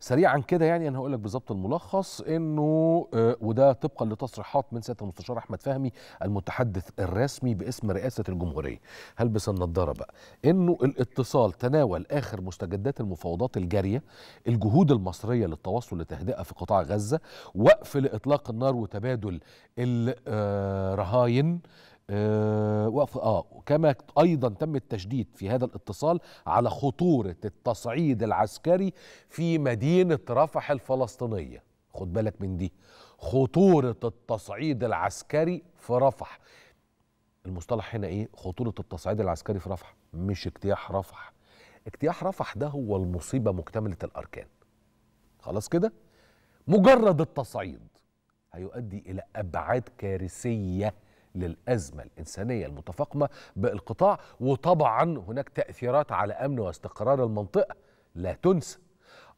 سريعا كده يعني انا هقول لك بالظبط الملخص انه آه، وده طبقا لتصريحات من سياده المستشار احمد فهمي المتحدث الرسمي باسم رئاسه الجمهوريه هلبس النضاره بقى انه الاتصال تناول اخر مستجدات المفاوضات الجاريه الجهود المصريه للتوصل لتهدئه في قطاع غزه وقف لاطلاق النار وتبادل الرهاين آه، آه، وقف اه وكما ايضا تم التشديد في هذا الاتصال على خطوره التصعيد العسكري في مدينه رفح الفلسطينيه خد بالك من دي خطوره التصعيد العسكري في رفح المصطلح هنا ايه خطوره التصعيد العسكري في رفح مش اجتياح رفح اجتياح رفح ده هو المصيبه مكتمله الاركان خلاص كده مجرد التصعيد هيؤدي الى ابعاد كارثيه للأزمة الإنسانية المتفاقمة بالقطاع وطبعا هناك تأثيرات على أمن واستقرار المنطقة لا تنسى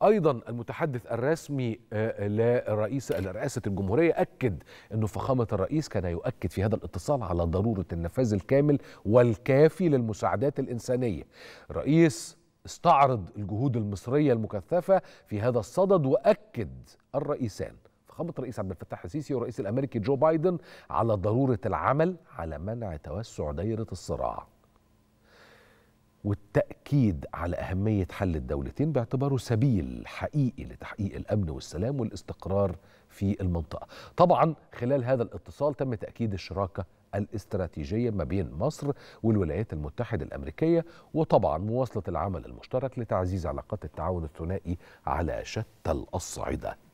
ايضا المتحدث الرسمي آه، لرئيس رئاسه الجمهوريه اكد انه فخامه الرئيس كان يؤكد في هذا الاتصال على ضروره النفاذ الكامل والكافي للمساعدات الانسانيه رئيس استعرض الجهود المصريه المكثفه في هذا الصدد واكد الرئيسان خبط الرئيس عبد الفتاح السيسي والرئيس الامريكي جو بايدن على ضروره العمل على منع توسع دايره الصراع والتاكيد على اهميه حل الدولتين باعتباره سبيل حقيقي لتحقيق الامن والسلام والاستقرار في المنطقه طبعا خلال هذا الاتصال تم تاكيد الشراكه الاستراتيجيه ما بين مصر والولايات المتحده الامريكيه وطبعا مواصله العمل المشترك لتعزيز علاقات التعاون الثنائي على شتى الاصعده